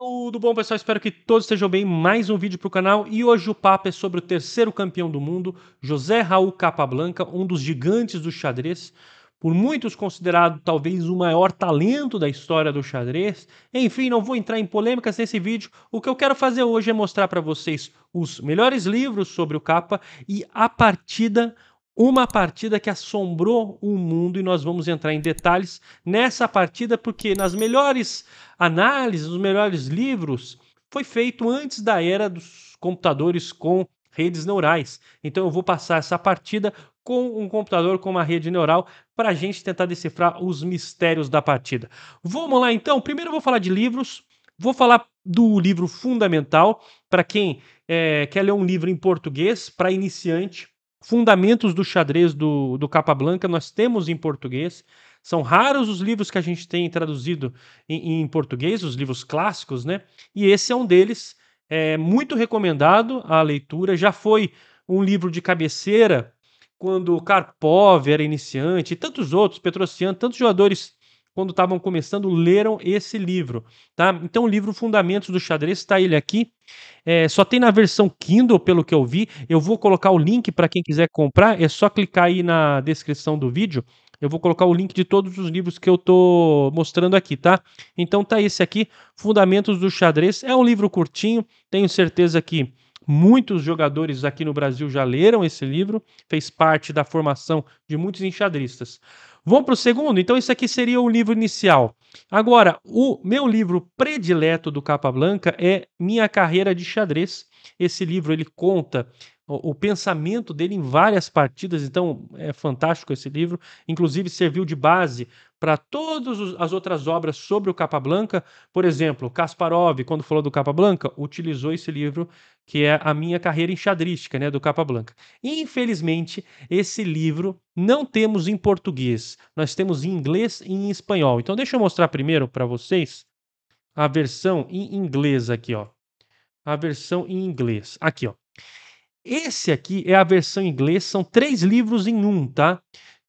Tudo bom, pessoal? Espero que todos estejam bem. Mais um vídeo para o canal e hoje o papo é sobre o terceiro campeão do mundo, José Raul Capablanca, um dos gigantes do xadrez, por muitos considerado talvez o maior talento da história do xadrez. Enfim, não vou entrar em polêmicas nesse vídeo. O que eu quero fazer hoje é mostrar para vocês os melhores livros sobre o Capa e a partida uma partida que assombrou o mundo e nós vamos entrar em detalhes nessa partida porque nas melhores análises, nos melhores livros, foi feito antes da era dos computadores com redes neurais. Então eu vou passar essa partida com um computador com uma rede neural para a gente tentar decifrar os mistérios da partida. Vamos lá então. Primeiro eu vou falar de livros. Vou falar do livro fundamental para quem é, quer ler um livro em português para iniciante. Fundamentos do Xadrez do, do Capa Blanca, nós temos em português. São raros os livros que a gente tem traduzido em, em português, os livros clássicos, né? E esse é um deles. É muito recomendado a leitura. Já foi um livro de cabeceira quando Karpov era iniciante, e tantos outros, Petrosian, tantos jogadores quando estavam começando, leram esse livro, tá? Então, o livro Fundamentos do Xadrez, está ele aqui. É, só tem na versão Kindle, pelo que eu vi. Eu vou colocar o link para quem quiser comprar. É só clicar aí na descrição do vídeo. Eu vou colocar o link de todos os livros que eu tô mostrando aqui, tá? Então tá esse aqui, Fundamentos do Xadrez. É um livro curtinho, tenho certeza que muitos jogadores aqui no Brasil já leram esse livro, fez parte da formação de muitos enxadristas. Vamos para o segundo? Então, isso aqui seria o livro inicial. Agora, o meu livro predileto do Capa Blanca é Minha Carreira de Xadrez. Esse livro ele conta o, o pensamento dele em várias partidas. Então é fantástico esse livro. Inclusive serviu de base para todas as outras obras sobre o Capa Blanca. Por exemplo, Kasparov, quando falou do Capa Blanca, utilizou esse livro que é a minha carreira enxadrística, né, do Blanca. Infelizmente, esse livro não temos em português. Nós temos em inglês e em espanhol. Então deixa eu mostrar primeiro para vocês a versão em inglês aqui, ó. A versão em inglês. Aqui, ó. Esse aqui é a versão em inglês, são três livros em um, tá?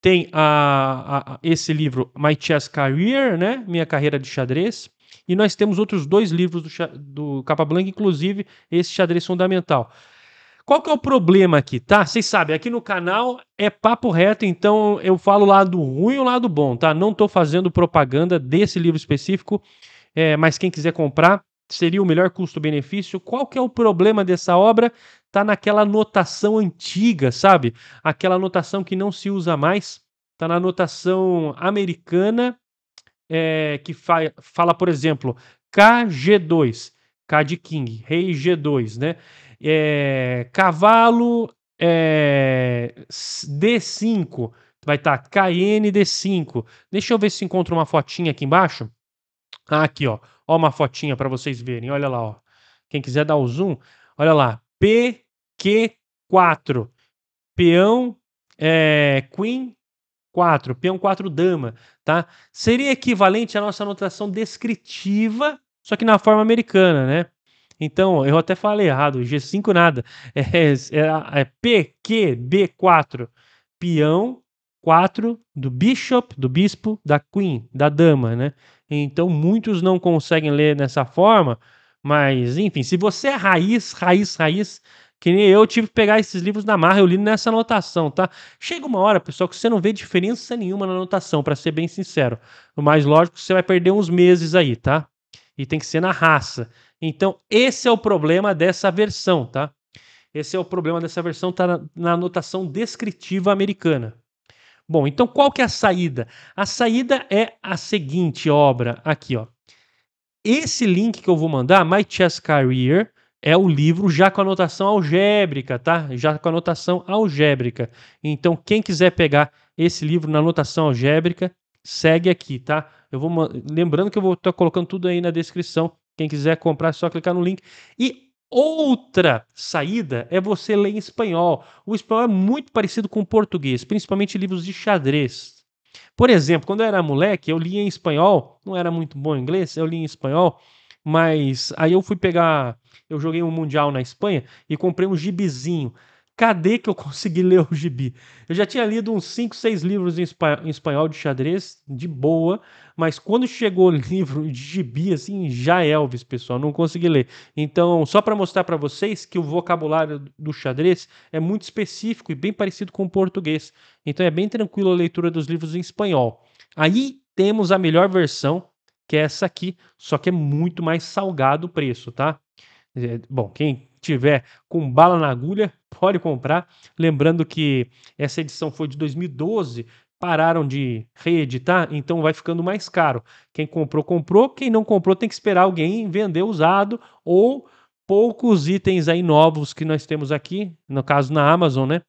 Tem a, a esse livro, My Chess Career, né? Minha Carreira de Xadrez. E nós temos outros dois livros do, do Capablanca, inclusive esse Xadrez Fundamental. Qual que é o problema aqui, tá? Vocês sabem, aqui no canal é papo reto, então eu falo o lado ruim e o lado bom, tá? Não tô fazendo propaganda desse livro específico, é, mas quem quiser comprar, seria o melhor custo-benefício. Qual que é o problema dessa obra? tá naquela notação antiga, sabe? Aquela notação que não se usa mais, tá na notação americana, é, que fa fala, por exemplo, KG2, K de King, Rei G2, né? É, cavalo é, D5, vai estar tá 5 Deixa eu ver se encontro uma fotinha aqui embaixo. Ah, aqui, ó. Ó uma fotinha para vocês verem. Olha lá, ó. Quem quiser dar o zoom, olha lá. PQ4. Peão é, Queen 4, peão 4 dama, tá? Seria equivalente à nossa notação descritiva, só que na forma americana, né? Então, eu até falei errado, G5 nada. É, é, é, é PQB4, peão 4 do bishop, do bispo, da queen, da dama, né? Então, muitos não conseguem ler nessa forma, mas, enfim, se você é raiz, raiz, raiz, que nem eu tive que pegar esses livros na marra, eu li nessa anotação, tá? Chega uma hora, pessoal, que você não vê diferença nenhuma na anotação, para ser bem sincero. O mais lógico, é você vai perder uns meses aí, tá? E tem que ser na raça. Então, esse é o problema dessa versão, tá? Esse é o problema dessa versão, tá na, anotação descritiva americana. Bom, então qual que é a saída? A saída é a seguinte obra aqui, ó. Esse link que eu vou mandar, My Chess Career, é o livro já com anotação algébrica, tá? Já com anotação algébrica. Então, quem quiser pegar esse livro na anotação algébrica, segue aqui, tá? Eu vou lembrando que eu vou estar tá colocando tudo aí na descrição. Quem quiser comprar, é só clicar no link. E outra saída é você ler em espanhol. O espanhol é muito parecido com o português, principalmente livros de xadrez, por exemplo, quando eu era moleque, eu lia em espanhol, não era muito bom em inglês, eu lia em espanhol, mas aí eu fui pegar, eu joguei um mundial na Espanha e comprei um gibizinho Cadê que eu consegui ler o gibi? Eu já tinha lido uns 5, 6 livros em, espa em espanhol de xadrez, de boa, mas quando chegou o livro de gibi, assim, já é Elvis, pessoal, não consegui ler. Então, só para mostrar para vocês que o vocabulário do xadrez é muito específico e bem parecido com o português. Então, é bem tranquilo a leitura dos livros em espanhol. Aí temos a melhor versão, que é essa aqui, só que é muito mais salgado o preço, tá? É, bom, quem tiver com bala na agulha, pode comprar. Lembrando que essa edição foi de 2012, pararam de reeditar, então vai ficando mais caro. Quem comprou, comprou. Quem não comprou, tem que esperar alguém vender usado ou poucos itens aí novos que nós temos aqui, no caso na Amazon, né?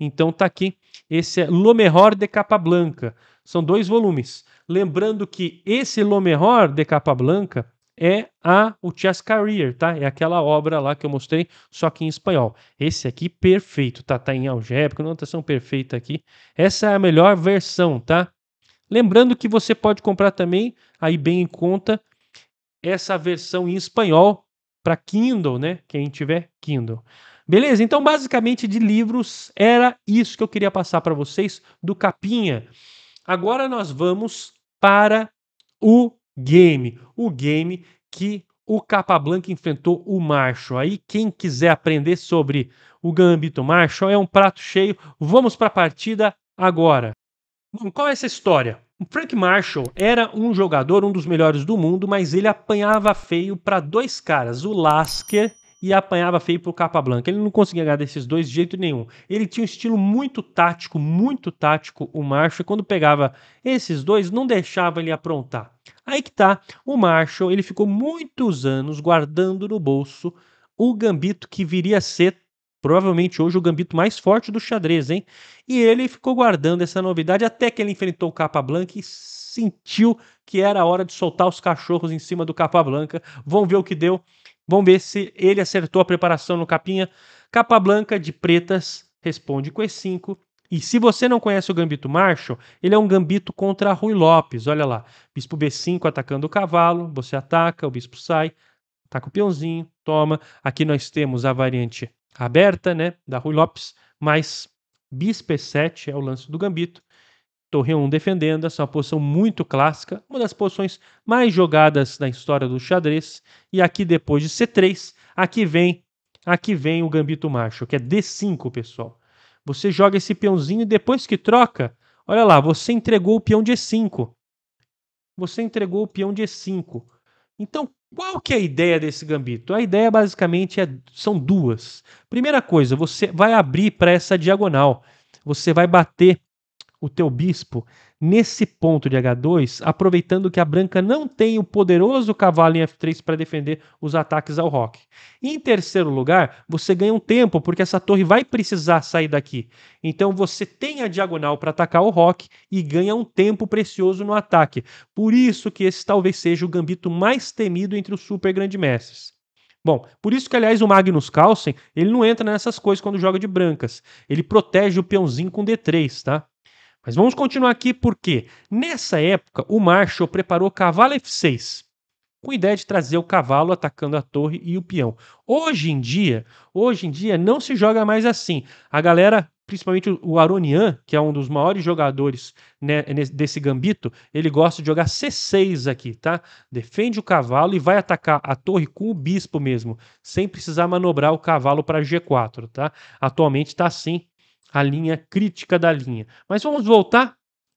Então tá aqui. Esse é Lo mejor de Capa Blanca. São dois volumes. Lembrando que esse Lo mejor de Capa Blanca é a o Chess Career, tá? É aquela obra lá que eu mostrei, só que em espanhol. Esse aqui perfeito, tá? Tá em algébrico, notação perfeita aqui. Essa é a melhor versão, tá? Lembrando que você pode comprar também, aí bem em conta, essa versão em espanhol para Kindle, né? Quem tiver Kindle. Beleza? Então, basicamente de livros era isso que eu queria passar para vocês do capinha. Agora nós vamos para o game, o game que o Capablanca enfrentou o Marshall. Aí quem quiser aprender sobre o Gambito Marshall é um prato cheio. Vamos para a partida agora. Bom, qual é essa história? O Frank Marshall era um jogador, um dos melhores do mundo, mas ele apanhava feio para dois caras, o Lasker e apanhava feio capa Capablanca. Ele não conseguia ganhar desses dois de jeito nenhum. Ele tinha um estilo muito tático, muito tático, o Marshall, e quando pegava esses dois, não deixava ele aprontar. Aí que tá, o Marshall, ele ficou muitos anos guardando no bolso o gambito que viria a ser provavelmente hoje o gambito mais forte do xadrez, hein? E ele ficou guardando essa novidade até que ele enfrentou o Capa Blanca e sentiu que era a hora de soltar os cachorros em cima do Capa Blanca. Vamos ver o que deu. Vamos ver se ele acertou a preparação no capinha. Capa Blanca de pretas responde com E5, e se você não conhece o gambito Marshall, ele é um gambito contra Rui Lopes. Olha lá, bispo B5 atacando o cavalo, você ataca, o bispo sai, ataca o peãozinho, toma. Aqui nós temos a variante aberta, né, da Rui Lopes, mas bispo E7 é o lance do gambito. Torre 1 defendendo, essa é uma posição muito clássica, uma das posições mais jogadas na história do xadrez. E aqui depois de C3, aqui vem, aqui vem o gambito Marshall, que é D5, pessoal. Você joga esse peãozinho e depois que troca, olha lá, você entregou o peão de E5. Você entregou o peão de E5. Então, qual que é a ideia desse gambito? A ideia basicamente é, são duas. Primeira coisa, você vai abrir para essa diagonal. Você vai bater o teu bispo nesse ponto de H2, aproveitando que a branca não tem o poderoso cavalo em F3 para defender os ataques ao rock. Em terceiro lugar, você ganha um tempo, porque essa torre vai precisar sair daqui. Então você tem a diagonal para atacar o rock e ganha um tempo precioso no ataque. Por isso que esse talvez seja o gambito mais temido entre os super grandes mestres. Bom, por isso que, aliás, o Magnus Carlsen, ele não entra nessas coisas quando joga de brancas. Ele protege o peãozinho com D3, tá? Mas vamos continuar aqui porque, nessa época, o Marshall preparou cavalo F6, com a ideia de trazer o cavalo atacando a torre e o peão. Hoje em dia, hoje em dia não se joga mais assim. A galera, principalmente o Aronian, que é um dos maiores jogadores né, desse gambito, ele gosta de jogar C6 aqui, tá? Defende o cavalo e vai atacar a torre com o bispo mesmo, sem precisar manobrar o cavalo para G4, tá? Atualmente está assim a linha crítica da linha. Mas vamos voltar,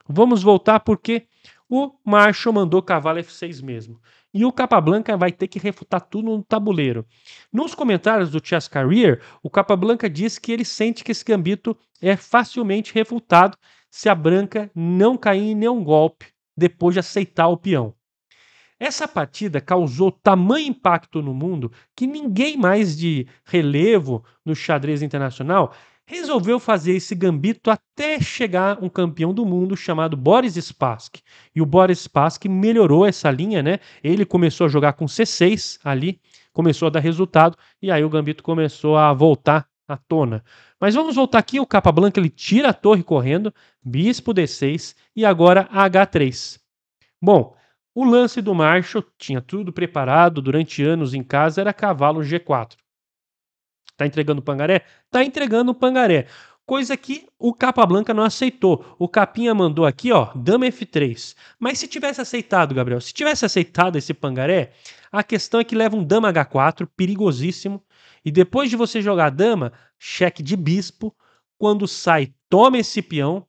vamos voltar porque o Marshall mandou cavalo F6 mesmo. E o Capablanca vai ter que refutar tudo no tabuleiro. Nos comentários do Chess Career, o Capablanca diz que ele sente que esse gambito é facilmente refutado se a branca não cair em nenhum golpe depois de aceitar o peão. Essa partida causou tamanho impacto no mundo que ninguém mais de relevo no xadrez internacional resolveu fazer esse gambito até chegar um campeão do mundo chamado Boris Spassky. E o Boris Spassky melhorou essa linha, né? Ele começou a jogar com C6 ali, começou a dar resultado, e aí o gambito começou a voltar à tona. Mas vamos voltar aqui, o capa blanca ele tira a torre correndo, bispo D6 e agora H3. Bom, o lance do Marshall tinha tudo preparado durante anos em casa, era cavalo G4. Tá entregando o pangaré? Tá entregando o pangaré. Coisa que o Capa Blanca não aceitou. O Capinha mandou aqui, ó, dama F3. Mas se tivesse aceitado, Gabriel, se tivesse aceitado esse pangaré, a questão é que leva um dama H4, perigosíssimo. E depois de você jogar dama, cheque de bispo. Quando sai, toma esse peão.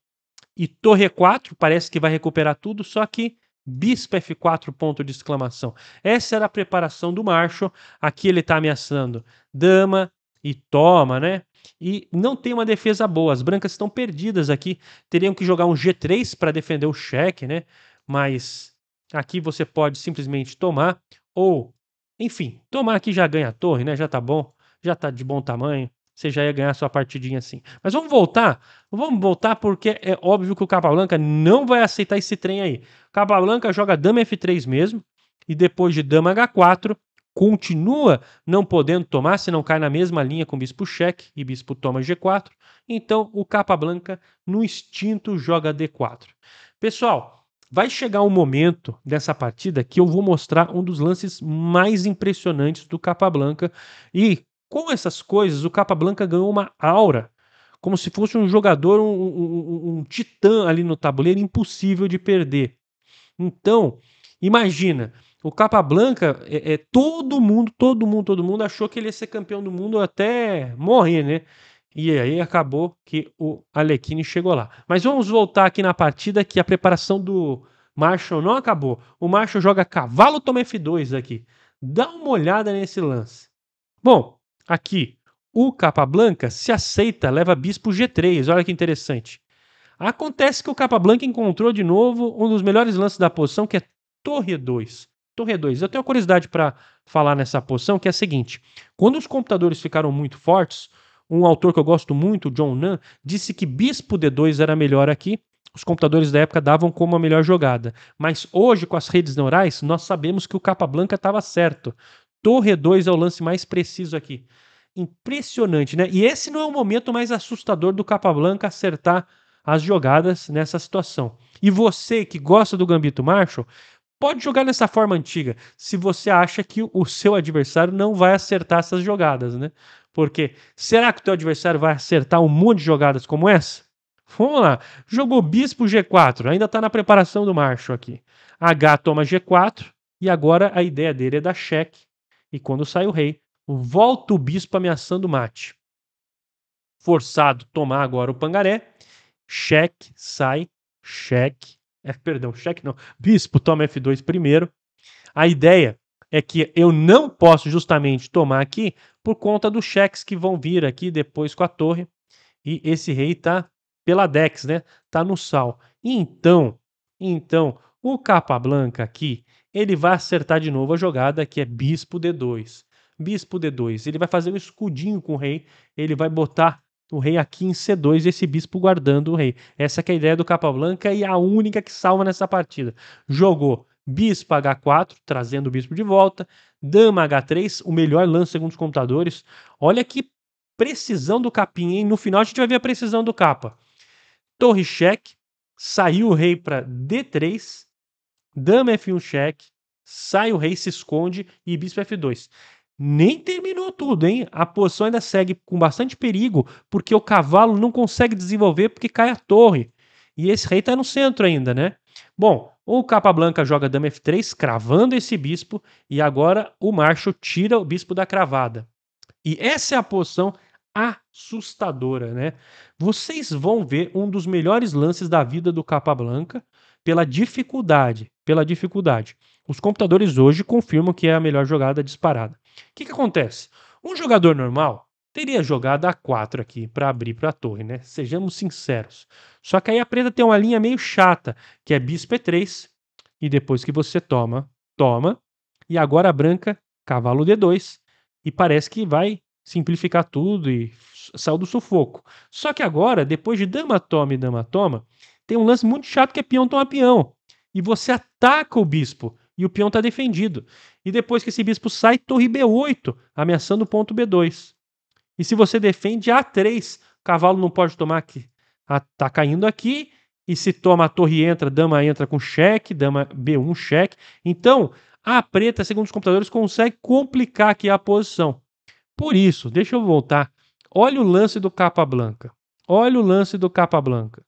E torre 4 parece que vai recuperar tudo, só que bispo F4, ponto de exclamação. Essa era a preparação do Marshall. Aqui ele está ameaçando dama, e toma, né? E não tem uma defesa boa. As brancas estão perdidas aqui. Teriam que jogar um G3 para defender o cheque, né? Mas aqui você pode simplesmente tomar ou, enfim, tomar aqui já ganha a torre, né? Já tá bom, já tá de bom tamanho. Você já ia ganhar sua partidinha assim. Mas vamos voltar? Vamos voltar porque é óbvio que o Capablanca não vai aceitar esse trem aí. Capablanca joga dama F3 mesmo e depois de dama H4 continua não podendo tomar, se não cai na mesma linha com bispo cheque e bispo toma G4, então o capa branca no instinto joga D4. Pessoal, vai chegar um momento dessa partida que eu vou mostrar um dos lances mais impressionantes do capa branca e com essas coisas o capa branca ganhou uma aura como se fosse um jogador, um, um, um titã ali no tabuleiro, impossível de perder. Então, imagina, o Capa é, é, todo mundo, todo mundo, todo mundo achou que ele ia ser campeão do mundo até morrer, né? E aí acabou que o Alequine chegou lá. Mas vamos voltar aqui na partida que a preparação do Marshall não acabou. O Marshall joga cavalo, toma F2 aqui. Dá uma olhada nesse lance. Bom, aqui o Capa Blanca se aceita, leva bispo G3. Olha que interessante. Acontece que o Capa Blanca encontrou de novo um dos melhores lances da posição, que é torre 2. Torre2. Eu tenho curiosidade para falar nessa posição, que é a seguinte: quando os computadores ficaram muito fortes, um autor que eu gosto muito, John Nunn, disse que Bispo D2 era melhor aqui. Os computadores da época davam como a melhor jogada. Mas hoje, com as redes neurais, nós sabemos que o Capa Blanca estava certo. Torre 2 é o lance mais preciso aqui. Impressionante, né? E esse não é o momento mais assustador do Capa Blanca acertar as jogadas nessa situação. E você que gosta do Gambito Marshall, pode jogar nessa forma antiga, se você acha que o seu adversário não vai acertar essas jogadas, né? Porque será que o teu adversário vai acertar um monte de jogadas como essa? Vamos lá, jogou bispo G4, ainda está na preparação do macho aqui. H toma G4 e agora a ideia dele é dar cheque. E quando sai o rei, volta o bispo ameaçando mate. Forçado tomar agora o pangaré, cheque, sai, cheque, é, perdão, cheque não. Bispo toma F2 primeiro. A ideia é que eu não posso justamente tomar aqui por conta dos cheques que vão vir aqui depois com a torre. E esse rei tá pela Dex, né? Tá no sal. Então, então, o capa blanca aqui, ele vai acertar de novo a jogada que é bispo D2. Bispo D2, ele vai fazer um escudinho com o rei, ele vai botar o rei aqui em C2 e esse bispo guardando o rei. Essa é a ideia do capa branca e a única que salva nessa partida. Jogou bispo H4, trazendo o bispo de volta, dama H3, o melhor lance segundo os computadores. Olha que precisão do capim, hein? No final a gente vai ver a precisão do capa. Torre cheque, saiu o rei para D3, dama F1 cheque, sai o rei, se esconde e bispo F2 nem terminou tudo, hein? A posição ainda segue com bastante perigo, porque o cavalo não consegue desenvolver porque cai a torre. E esse rei está no centro ainda, né? Bom, o capa branca joga dama f3, cravando esse bispo, e agora o macho tira o bispo da cravada. E essa é a posição assustadora, né? Vocês vão ver um dos melhores lances da vida do capa Branca, pela dificuldade, pela dificuldade. Os computadores hoje confirmam que é a melhor jogada disparada. O que, que acontece? Um jogador normal teria jogado A4 aqui para abrir para a torre, né? Sejamos sinceros. Só que aí a preta tem uma linha meio chata, que é bispo E3, e depois que você toma, toma, e agora a branca, cavalo D2, e parece que vai simplificar tudo e saiu do sufoco. Só que agora, depois de dama toma e dama toma, tem um lance muito chato que é peão toma peão. E você ataca o bispo e o peão está defendido. E depois que esse bispo sai, torre B8, ameaçando o ponto B2. E se você defende A3, cavalo não pode tomar aqui. Está ah, caindo aqui, e se toma a torre entra, dama entra com cheque, dama B1 cheque. Então, a preta, segundo os computadores, consegue complicar aqui a posição. Por isso, deixa eu voltar. Olha o lance do capa branca. Olha o lance do capa branca.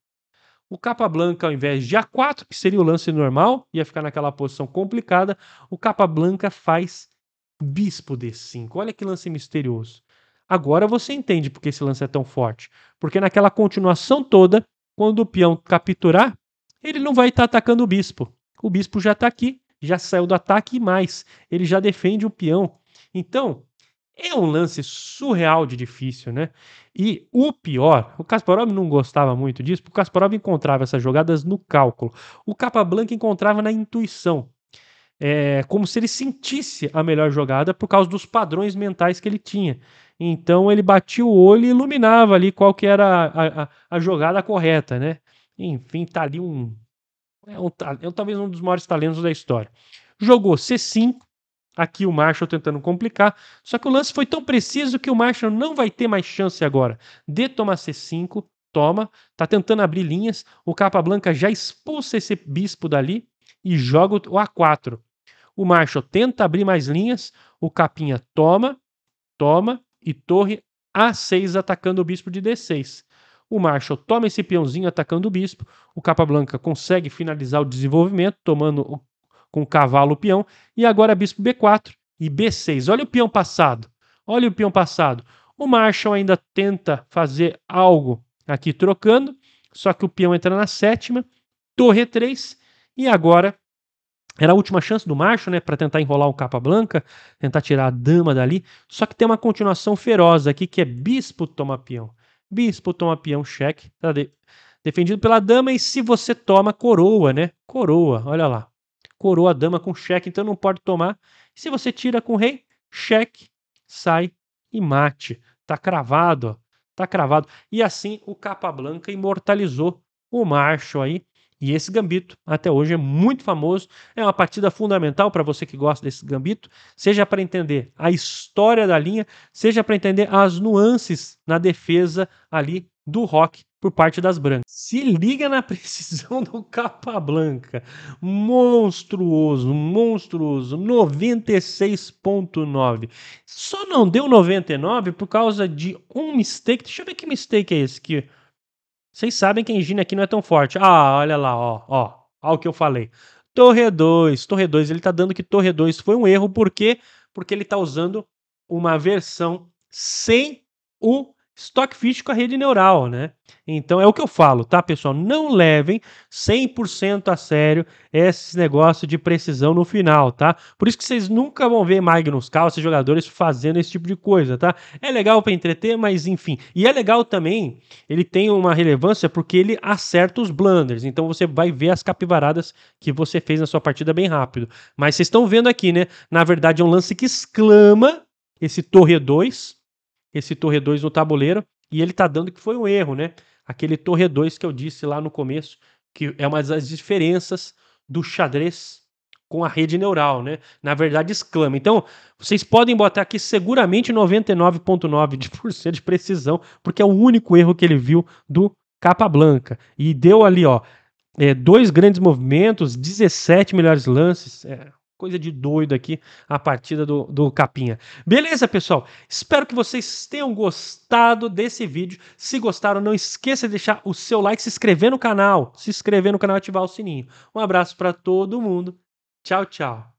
O capa blanca, ao invés de A4, que seria o lance normal, ia ficar naquela posição complicada, o capa blanca faz bispo D5. Olha que lance misterioso. Agora você entende porque esse lance é tão forte. Porque naquela continuação toda, quando o peão capturar, ele não vai estar tá atacando o bispo. O bispo já está aqui, já saiu do ataque e mais. Ele já defende o peão. Então, é um lance surreal de difícil, né? E o pior, o Kasparov não gostava muito disso, porque o Kasparov encontrava essas jogadas no cálculo. O Capablanca encontrava na intuição. É, como se ele sentisse a melhor jogada por causa dos padrões mentais que ele tinha. Então ele batia o olho e iluminava ali qual que era a, a, a jogada correta, né? Enfim, tá ali um, é um, é um, talvez um dos maiores talentos da história. Jogou C5, Aqui o Marshall tentando complicar, só que o lance foi tão preciso que o Marshall não vai ter mais chance agora. D toma C5, toma, tá tentando abrir linhas, o capa branca já expulsa esse bispo dali e joga o A4. O Marshall tenta abrir mais linhas, o Capinha toma, toma e torre A6 atacando o bispo de D6. O Marshall toma esse peãozinho atacando o bispo, o capa branca consegue finalizar o desenvolvimento tomando o com cavalo peão, e agora bispo B4 e B6. Olha o peão passado, olha o peão passado. O Marshall ainda tenta fazer algo aqui trocando, só que o peão entra na sétima, torre 3, e agora era a última chance do Marshall, né, para tentar enrolar o capa branca, tentar tirar a dama dali, só que tem uma continuação feroz aqui que é bispo toma peão. Bispo toma peão, cheque, tá de... defendido pela dama e se você toma coroa, né? Coroa, olha lá corou a dama com cheque, então não pode tomar. Se você tira com rei, cheque, sai e mate. Tá cravado, ó. Tá cravado. E assim o capa blanca imortalizou o macho aí. E esse gambito, até hoje, é muito famoso. É uma partida fundamental para você que gosta desse gambito, seja para entender a história da linha, seja para entender as nuances na defesa ali do rock por parte das brancas. Se liga na precisão do capa blanca. Monstruoso, monstruoso. 96.9. Só não deu 99 por causa de um mistake. Deixa eu ver que mistake é esse que vocês sabem que a engine aqui não é tão forte. Ah, olha lá, ó, ó. Olha o que eu falei. Torre 2, Torre 2, ele tá dando que Torre 2 foi um erro, por quê? Porque ele tá usando uma versão sem o Stockfish com a rede neural, né? Então é o que eu falo, tá, pessoal? Não levem 100% a sério esse negócio de precisão no final, tá? Por isso que vocês nunca vão ver Magnus Carlsen jogadores fazendo esse tipo de coisa, tá? É legal para entreter, mas enfim. E é legal também, ele tem uma relevância porque ele acerta os blunders. Então você vai ver as capivaradas que você fez na sua partida bem rápido. Mas vocês estão vendo aqui, né? Na verdade é um lance que exclama esse torre 2 esse torre 2 no tabuleiro e ele tá dando que foi um erro, né? Aquele torre 2 que eu disse lá no começo, que é uma das diferenças do xadrez com a rede neural, né? Na verdade, exclama. Então, vocês podem botar aqui seguramente 99,9% de precisão, porque é o único erro que ele viu do capa blanca. E deu ali, ó, é, dois grandes movimentos, 17 melhores lances. É, coisa de doido aqui a partida do, do Capinha. Beleza, pessoal? Espero que vocês tenham gostado desse vídeo. Se gostaram, não esqueça de deixar o seu like, se inscrever no canal, se inscrever no canal e ativar o sininho. Um abraço para todo mundo. Tchau, tchau.